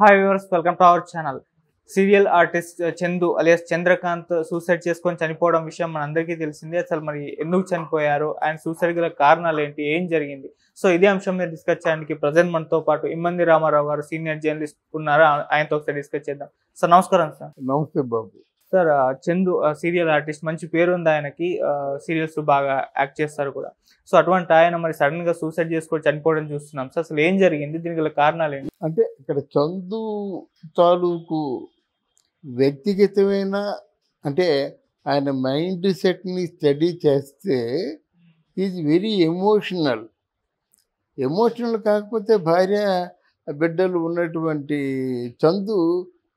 hi viewers welcome to our channel serial artist Chandu alias Chandrakanth suicide చేసుకొని చనిపోవడం విషయం మనందరికీ తెలిసిందే అసలు మరి ఎందుకు చనిపోయారు అండ్ సూసైడ్ గల కారణాలు ఏంటి ఏం జరిగింది సో ఇదే అంశం మీరు డిస్కస్ చేయడానికి ప్రజెంట్ మనతో పాటు ఇమ్మంది రామారావు గారు సీనియర్ జర్నలిస్ట్ ఉన్నారు ఆయనతో ఒకసారి డిస్కస్ చేద్దాం సార్ నమస్కారం సార్ నమస్తే బాబు సార్ చందు సీరియల్ ఆర్టిస్ట్ మంచి పేరు ఉంది ఆయనకి సీరియల్స్ బాగా యాక్ట్ చేస్తారు కూడా సో అటువంటి ఆయన మరి సడన్ గా సూసైడ్ చేసుకొని చనిపోవడం చూస్తున్నాం సార్ అసలు ఏం జరిగింది దీనికి గల కారణాలు ఏంటి అంటే ఇక్కడ చందు తాలూకు వ్యక్తిగతమైన అంటే ఆయన మైండ్ సెట్ని స్టడీ చేస్తే ఈజ్ వెరీ ఎమోషనల్ ఎమోషనల్ కాకపోతే భార్య బిడ్డలు ఉన్నటువంటి చందు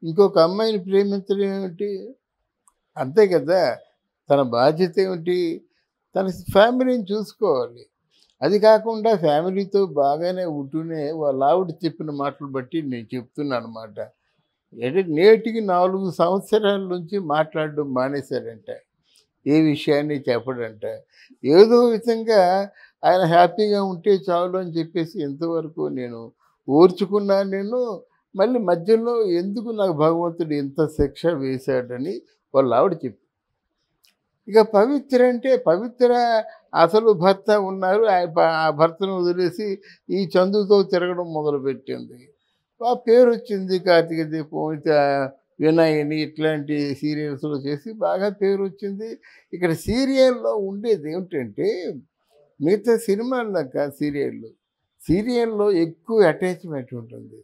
ఇంకొక అమ్మాయిని ప్రేమించడం ఏమిటి అంతే కదా తన బాధ్యత ఏమిటి తన ఫ్యామిలీని చూసుకోవాలి అది కాకుండా ఫ్యామిలీతో బాగానే ఉంటూనే వాళ్ళ ఆవిడ చెప్పిన మాటలు బట్టి నేను చెప్తున్నాను అనమాట అంటే నేటికి నాలుగు సంవత్సరాల నుంచి మాట్లాడడం మానేశారంట ఏ విషయాన్ని చెప్పడంట ఏదో విధంగా ఆయన హ్యాపీగా ఉంటే చాలు అని చెప్పేసి ఎంతవరకు నేను ఓర్చుకున్నాను నేను మళ్ళీ మధ్యలో ఎందుకు నాకు భగవంతుడు ఇంత శిక్ష వేశాడని వాళ్ళు ఆవిడ చెప్పి ఇక పవిత్ర అంటే పవిత్ర అసలు భర్త ఉన్నారు ఆ భర్తను వదిలేసి ఈ చందుతో తిరగడం మొదలుపెట్టింది ఆ పేరు వచ్చింది కార్తీక దీపం వినాయని ఇట్లాంటి సీరియల్స్లో చేసి బాగా పేరు వచ్చింది ఇక్కడ సీరియల్లో ఉండేది ఏమిటంటే మిగతా సినిమాలు దాకా సీరియల్లో సీరియల్లో ఎక్కువ అటాచ్మెంట్ ఉంటుంది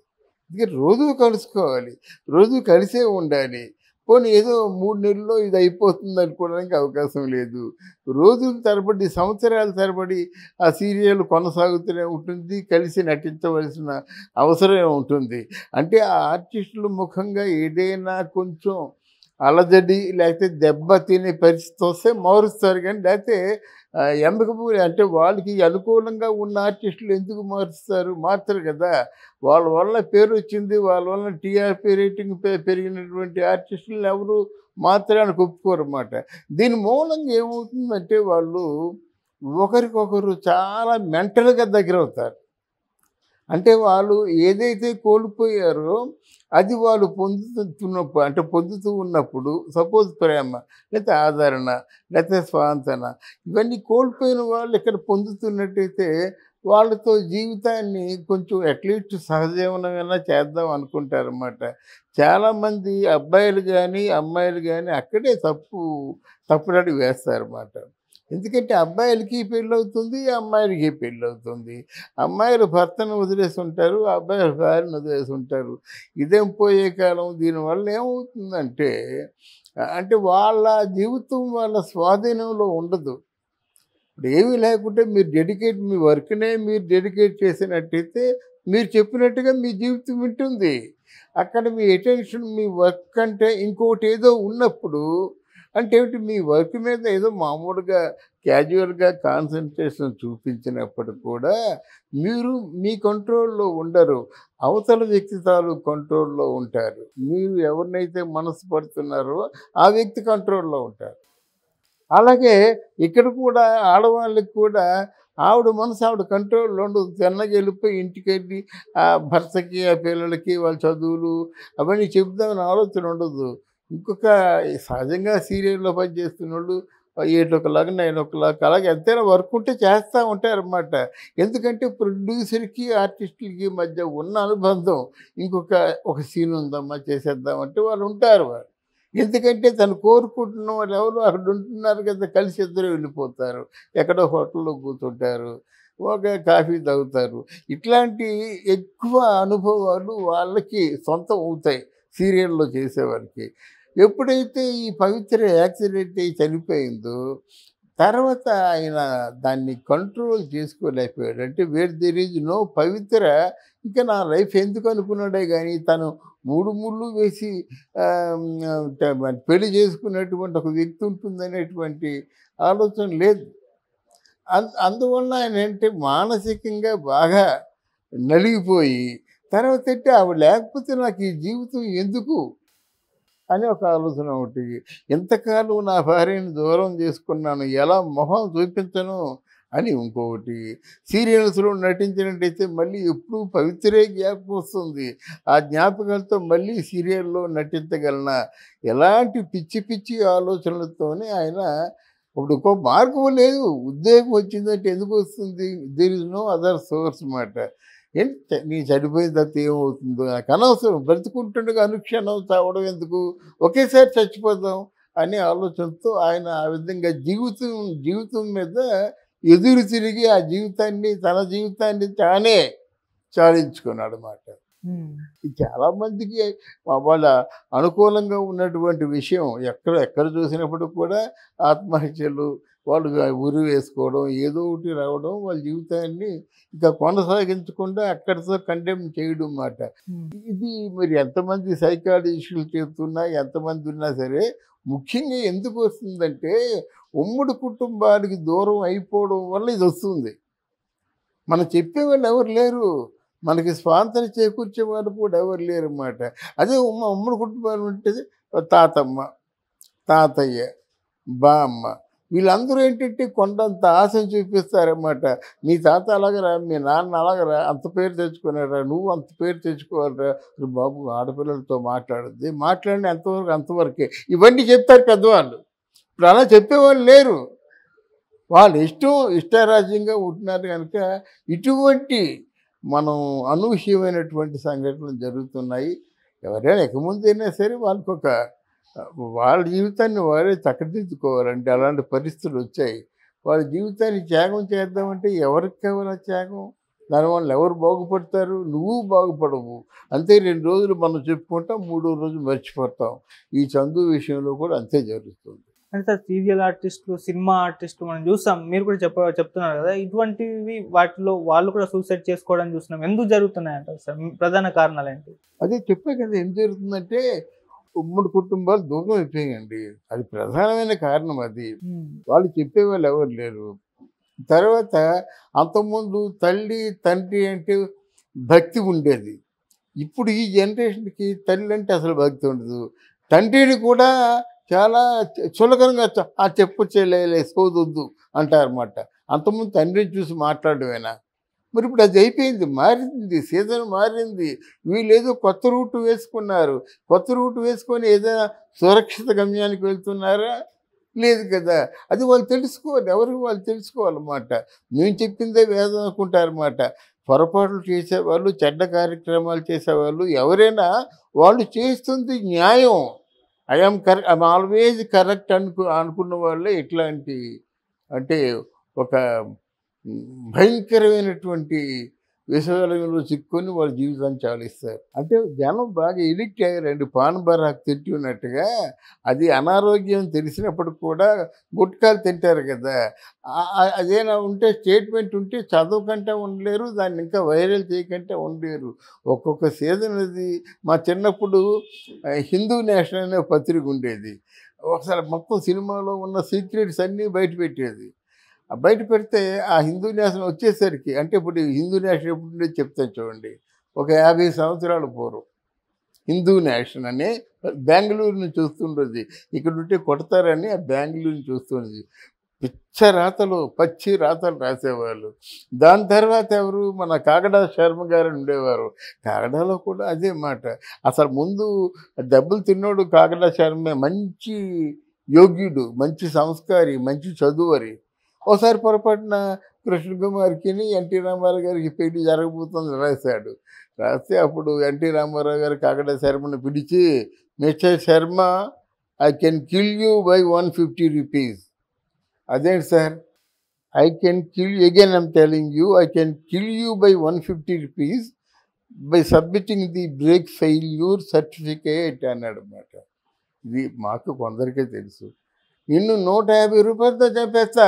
ఇక రోజు కలుసుకోవాలి రోజు కలిసే ఉండాలి పోనీ ఏదో మూడు నెలల్లో ఇది అయిపోతుంది అనుకోవడానికి అవకాశం లేదు రోజుల తరబడి సంవత్సరాల తరబడి ఆ సీరియల్ కొనసాగుతూనే ఉంటుంది కలిసి నటించవలసిన అవసరం ఉంటుంది అంటే ఆ ఆర్టిస్టుల ముఖంగా ఏదైనా కొంచెం అలజడి లేకపోతే దెబ్బ తినే పరిస్థితి వస్తే మారుస్తారు కానీ లేకపోతే ఎందుకు అంటే వాళ్ళకి అనుకూలంగా ఉన్న ఆర్టిస్టులు ఎందుకు మారుస్తారు మారుతారు కదా వాళ్ళ వల్ల పేరు వచ్చింది వాళ్ళ వల్ల టీఆర్పీ రేటింగ్ పెరిగినటువంటి ఆర్టిస్టులు ఎవరు అని ఒప్పుకోరు అన్నమాట దీని మూలంగా ఏమవుతుందంటే వాళ్ళు ఒకరికొకరు చాలా మెంటల్గా దగ్గర అవుతారు అంటే వాళ్ళు ఏదైతే కోల్పోయారో అది వాళ్ళు పొందుతున్నప్పుడు అంటే పొందుతూ ఉన్నప్పుడు సపోజ్ ప్రేమ లేకపోతే ఆదరణ లేకపోతే స్వాంతన ఇవన్నీ కోల్పోయిన వాళ్ళు ఇక్కడ పొందుతున్నట్టయితే వాళ్ళతో జీవితాన్ని కొంచెం అట్లీస్ట్ సహజీవనమైనా చేద్దాం అనుకుంటారన్నమాట చాలామంది అబ్బాయిలు కానీ అమ్మాయిలు కానీ అక్కడే తప్పు తప్పులాడి వేస్తారన్నమాట ఎందుకంటే అబ్బాయిలకి పెళ్ళవుతుంది అమ్మాయిలకి పెళ్ళవుతుంది అమ్మాయిలు భర్తను వదిలేస్తుంటారు అబ్బాయిల భార్యను ఉంటారు ఇదేం పోయే కాలం దీనివల్ల ఏమవుతుందంటే అంటే వాళ్ళ జీవితం వాళ్ళ స్వాధీనంలో ఉండదు ఇప్పుడు ఏమీ లేకుంటే మీరు డెడికేట్ మీ వర్క్నే మీరు డెడికేట్ చేసినట్టయితే మీరు చెప్పినట్టుగా మీ జీవితం ఉంటుంది అక్కడ మీ అటెన్షన్ మీ వర్క్ అంటే ఇంకోటి ఏదో ఉన్నప్పుడు అంటే ఏమిటి మీ వర్క్ మీద ఏదో మామూలుగా క్యాజువల్గా కాన్సన్ట్రేషన్ చూపించినప్పుడు కూడా మీరు మీ కంట్రోల్లో ఉండరు అవతల వ్యక్తి తాలు కంట్రోల్లో ఉంటారు మీరు ఎవరినైతే మనసు పడుతున్నారో ఆ వ్యక్తి కంట్రోల్లో ఉంటారు అలాగే ఇక్కడ కూడా ఆడవాళ్ళకి కూడా ఆవిడ మనసు ఆవిడ కంట్రోల్లో ఉండదు తిన్నగా వెళ్ళిపోయి ఇంటికి వెళ్ళి ఆ భర్తకి ఆ పిల్లలకి వాళ్ళ చదువులు అవన్నీ చెబుదామని ఆలోచన ఉండదు ఇంకొక సహజంగా సీరియల్లో పనిచేస్తున్న వాళ్ళు ఎయిట్ ఓ నైన్ ఒక లాగా అలాగే ఎంతైనా వర్క్ ఉంటే చేస్తూ ఉంటారన్నమాట ఎందుకంటే ప్రొడ్యూసర్కి ఆర్టిస్టులకి మధ్య ఉన్న అనుబంధం ఇంకొక ఒక సీన్ ఉందమ్మా చేసేద్దామంటే వాళ్ళు ఉంటారు వాళ్ళు ఎందుకంటే తను కోరుకుంటున్న వాళ్ళు ఎవరు అక్కడ ఉంటున్నారు కదా కలిసి ఇద్దరు వెళ్ళిపోతారు ఎక్కడో హోటల్లో కూర్చుంటారు ఒక కాఫీ తాగుతారు ఇట్లాంటి ఎక్కువ అనుభవాలు వాళ్ళకి సొంతం అవుతాయి సీరియల్లో చేసేవారికి ఎప్పుడైతే ఈ పవిత్ర యాక్సిడెంట్ అయి చనిపోయిందో తర్వాత ఆయన దాన్ని కంట్రోల్ చేసుకోలేకపోయాడు అంటే where there is no Pavithra ఇంకా నా లైఫ్ ఎందుకు అనుకున్నాడే కానీ తను మూడు ముళ్ళు వేసి పెళ్లి చేసుకున్నటువంటి ఒక వ్యక్తి ఉంటుందనేటువంటి ఆలోచన లేదు అందువల్ల ఆయన అంటే మానసికంగా బాగా నలిగిపోయి తర్వాత అంటే ఆవిడ లేకపోతే నాకు ఈ జీవితం ఎందుకు అని ఒక ఆలోచన ఒకటి ఎంతకాలం నా భార్యని దూరం చేసుకున్నాను ఎలా మొహం చూపించను అని ఇంకొకటి సీరియల్స్లో నటించినట్టయితే మళ్ళీ ఎప్పుడూ పవిత్రే జ్ఞాపకం వస్తుంది ఆ జ్ఞాపకాలతో మళ్ళీ సీరియల్లో నటించగలన ఎలాంటి పిచ్చి పిచ్చి ఆలోచనలతోనే ఆయన ఇప్పుడు ఒక మార్గం లేదు ఉద్యోగం వచ్చిందంటే ఎందుకు వస్తుంది there is no other source మాట ఏంటి నీ చనిపోయిన తర్వాత ఏమవుతుందో నాకు అనవసరం బ్రతుకుంటుండగా అనుక్షణం చావడం ఎందుకు ఒకేసారి చచ్చిపోతాం అనే ఆలోచనతో ఆయన ఆ విధంగా జీవితం జీవితం మీద ఎదురు తిరిగి ఆ జీవితాన్ని తన జీవితాన్ని తానే చాలించుకున్నాడు చాలా చాలామందికి వాళ్ళ అనుకూలంగా ఉన్నటువంటి విషయం ఎక్కడ ఎక్కడ చూసినప్పుడు కూడా ఆత్మహత్యలు వాళ్ళు ఉరి వేసుకోవడం ఏదో ఒకటి రావడం వాళ్ళ జీవితాన్ని ఇంకా కొనసాగించకుండా అక్కడితో కండెమ్ చేయడం మాట ఇది మరి ఎంతమంది సైకాలజిస్టులు చేస్తున్నా ఎంతమంది ఉన్నా సరే ముఖ్యంగా ఎందుకు వస్తుందంటే ఉమ్మడి కుటుంబానికి దూరం అయిపోవడం వల్ల ఇది వస్తుంది మనం చెప్పేవాళ్ళు ఎవరు లేరు మనకి స్వాతంత్ర చేకూర్చే వాళ్ళు కూడా ఎవరు లేరు అన్నమాట అదే ఉమ్మ ఉమ్మడి కుటుంబాలు ఉంటే తాతమ్మ తాతయ్య బామ్మ వీళ్ళందరూ ఏంటంటే కొండంత ఆశను చూపిస్తారన్నమాట మీ తాత అలాగరా మీ నాన్న అలాగరా అంత పేరు తెచ్చుకున్నారా నువ్వు అంత పేరు తెచ్చుకోవాలరా బాబు ఆడపిల్లలతో మాట్లాడద్ది మాట్లాడిన ఎంతవరకు అంతవరకే ఇవన్నీ చెప్తారు పెద్దవాళ్ళు ఇప్పుడు అలా చెప్పేవాళ్ళు లేరు వాళ్ళు ఇష్టం ఇష్టారాజ్యంగా ఉంటున్నారు కనుక ఇటువంటి మనం అనూహ్యమైనటువంటి సంఘటనలు జరుగుతున్నాయి ఎవరైనా ఇక అయినా సరే వాళ్ళకొక వాళ్ళ జీవితాన్ని వారే చక్కదిద్దుకోవాలంటే అలాంటి పరిస్థితులు వచ్చాయి వాళ్ళ జీవితాన్ని త్యాగం చేద్దామంటే ఎవరికి కావాలి త్యాగం దానివల్ల ఎవరు బాగుపడతారు నువ్వు బాగుపడవు అంతే రెండు రోజులు మనం చెప్పుకుంటాం మూడో రోజు మర్చిపోతాం ఈ చందు విషయంలో కూడా అంతే జరుగుతుంది అంటే సీరియల్ ఆర్టిస్టులు సినిమా ఆర్టిస్టులు మనం చూసాం మీరు కూడా చెప్ప చెప్తున్నారు కదా ఇటువంటివి వాటిలో వాళ్ళు కూడా సూసైడ్ చేసుకోవడం చూస్తున్నాం ఎందుకు జరుగుతున్నాయంటారు సార్ ప్రధాన కారణాలు ఏంటి అదే చెప్పే కదా ఏం జరుగుతుందంటే ఉమ్మడి కుటుంబాలు దూరం అయిపోయాయండి అది ప్రధానమైన కారణం అది వాళ్ళు చెప్పేవాళ్ళు ఎవరు లేరు తర్వాత అంతకుముందు తల్లి తండ్రి అంటే భక్తి ఉండేది ఇప్పుడు ఈ జనరేషన్కి తల్లి అంటే అసలు భక్తి ఉండదు తండ్రిని కూడా చాలా చులకరంగా ఆ చెప్పు చేయలేదు సోదొద్దు అంటారన్నమాట అంతకుముందు తండ్రిని చూసి మాట్లాడమేనా మరి ఇప్పుడు అది అయిపోయింది మారింది సీజన్ మారింది వీళ్ళేదో కొత్త రూట్ వేసుకున్నారు కొత్త రూట్ వేసుకొని ఏదైనా సురక్షిత గమ్యానికి వెళ్తున్నారా లేదు కదా అది వాళ్ళు తెలుసుకోవాలి ఎవరికి వాళ్ళు తెలుసుకోవాలన్నమాట మేము చెప్పిందే వేదం అనుకుంటారన్నమాట పొరపాట్లు చేసేవాళ్ళు చెడ్డ కార్యక్రమాలు చేసేవాళ్ళు ఎవరైనా వాళ్ళు చేస్తుంది న్యాయం I'm correct I'm always correct అనుకు అనుకున్న వాళ్ళే ఇట్లాంటి అంటే ఒక భయంకరమైనటువంటి విషయంలో చిక్కుని వాళ్ళ జీవితాన్ని చాలిస్తారు అంటే జనం బాగా ఎడిక్ట్ అయ్యారండి పాన్ బరాకు తింటున్నట్టుగా అది అనారోగ్యం తెలిసినప్పుడు కూడా గుట్కాలు తింటారు కదా అదేనా ఉంటే స్టేట్మెంట్ ఉంటే చదవకంటే ఉండలేరు దాన్ని ఇంకా వైరల్ చేయకంటే ఉండలేరు ఒక్కొక్క సీజన్ అది మా చిన్నప్పుడు హిందూ నేషనల్ అనే పత్రిక ఉండేది ఒకసారి మొత్తం సినిమాలో ఉన్న సీక్రెట్స్ అన్నీ బయట పెట్టేది బయట పెడితే ఆ హిందూ న్యాసం వచ్చేసరికి అంటే ఇప్పుడు హిందూ నేషన్ ఎప్పుడు చెప్తాను చూడండి ఒక యాభై సంవత్సరాలు పూర్వం హిందూ నేషన్ అని బెంగళూరుని చూస్తుండేది ఇక్కడ ఉంటే కొడతారని ఆ బెంగళూరుని చూస్తుండేది పిచ్చ రాతలు పచ్చి రాతలు రాసేవాళ్ళు దాని తర్వాత ఎవరు మన కాగడా శర్మ గారు ఉండేవారు కాగడాలో కూడా అదే మాట అసలు ముందు డబ్బులు తిన్నోడు కాగడా శర్మే మంచి యోగ్యుడు మంచి సంస్కారి మంచి చదువరి ఒకసారి పొరపాటున కుమార్కి ఎన్టీ రామారావు గారికి పెళ్లి జరగబోతుంది రాశాడు రాస్తే అప్పుడు ఎన్టీ రామారావు గారు కాకడ శర్మను పిలిచి mister Sharma I can kill you by one fifty rupees అదేంటి sir I can kill again I'm telling you I can kill you by one fifty rupees by submitting the brake fail your certificate అన్నాడు అనమాట ఇది మాకు కొందరికే తెలుసు నిన్ను నూట యాభై రూపాయలతో చంపేస్తా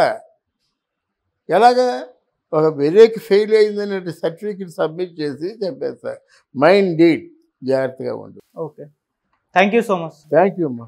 ఎలాగా ఒక వెరేక్ ఫెయిల్ అయిందనే సర్టిఫికెట్ సబ్మిట్ చేసి చెప్పేస్తా మైండ్ డీడ్ జాగ్రత్తగా ఉండు okay thank you so much thank you అమ్మా